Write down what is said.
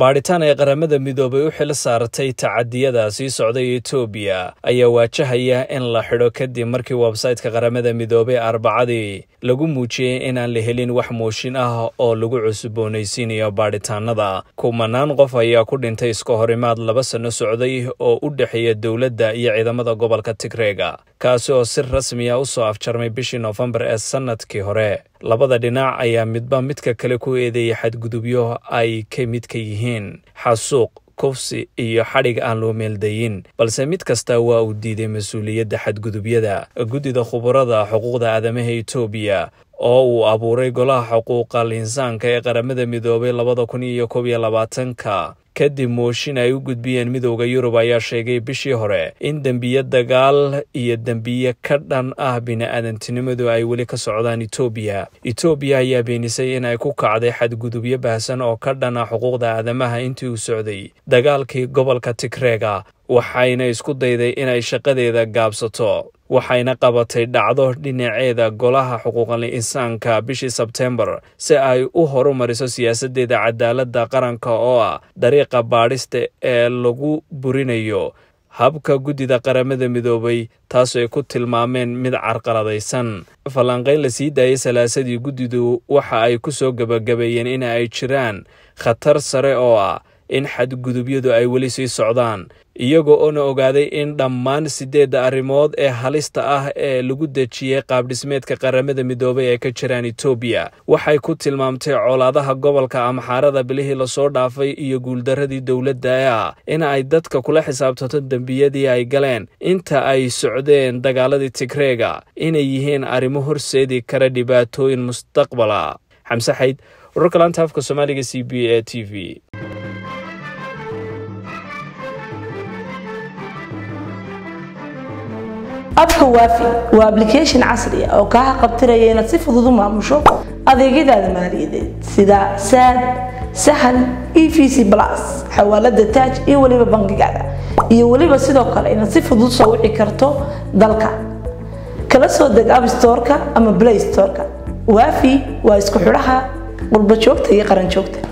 baadhitaan ay qaramada midoobay u xil saartay tacadiyada sii socday etoobiya ayaa waajahaya in la xidho kadib markii websaytka qaramada midoobay arbacadii lagu muujiyey inaan la helin wax mooshin ah oo lagu cusboonaysiinayo baadhitaanada kumanaan qof ayaa ku dhintay iska horimaad laba sano socday oo u dhexeeya dowladda iyo ciidamada gobolka tigreega kaasi oo si rasmiya ah u soo afjarmay bishii noofembar ee sannadkii hore labada dhinac ayaa midba midka kale ku eedeeyay xadgudubyo ay ka midka yihiin xasuuq kufsi iyo xadhig aan loo meeldayin balse mid kasta waa uu diiday mas-uuliyadda xadgudubyada guddida khubarada xuquuqda aadamaha etoobiya oo uu abuuray golaha xuquuqa linsaanka ee qaramada midoobay labada kun iyo kob iyo labaatanka kadib mooshin ay u gudbiyeen midooda yurub ayaa sheegay bishii hore in dembiyo dagaal iyo dembiyo ka dhan ah bini-aadantinimadu ay weli ka socdaan etoobiya etoobiya ayaa beenisay in ay ku kacday xadgudubyo baahsan oo ka dhan ah xuquuqda aadamaha intii uu socday dagaalkii gobolka tigreega waxayna isku dayday inay shaqadeeda gaabsato waxayna qabatay dhacdo dhinaceeda golaha xuquuqal insaanka bishii sebtembar si ay u horumariso siyaasadeeda cadaaladda qaranka oo ah dariiqa baadhista ee lagu burinayo habka guddida qaramada midoobay taas ay ku tilmaameen mid carqaladaysan falanqayn la sii daayay salaasadii guddidu waxa ay ku soo gebagabeeyeen in ay jiraan khatar sare oo ah in xadgudubyadu ay weli sii socdaan iyagoo oona ogaaday in dhammaan siddeedda arrimood ee halista ah ee lagu dejiyey qaabdhismeedka qaramada midoobay ee ka jiraan etoobiya waxay ku tilmaamtay colaadaha gobolka amxaarada bilihii lasoo dhaafay iyo guuldaradii dowladdaa in ay dadka kula xisaabtanto dembiyadii ay galeen inta ay socdeen dagaaladii tigreega inay yihiin arrimo horseedi kara dhibaatooyin mustaqbala xamse xayd wararka laanta afka soomaaliga c b a t v abka waafi waa application casri ah oo kaa haqabtiraya inaad si fudud u maamusho adeegyadaada maaliyadeed sida saad sahal e v c plus xawaalada taaj iyo weliba bangigaada iyo weliba sidoo kale inaad si fudud soo wici karto dalka kala soo deg abstoreka ama blay waafi waa isku xidhaha qurba iyo qaran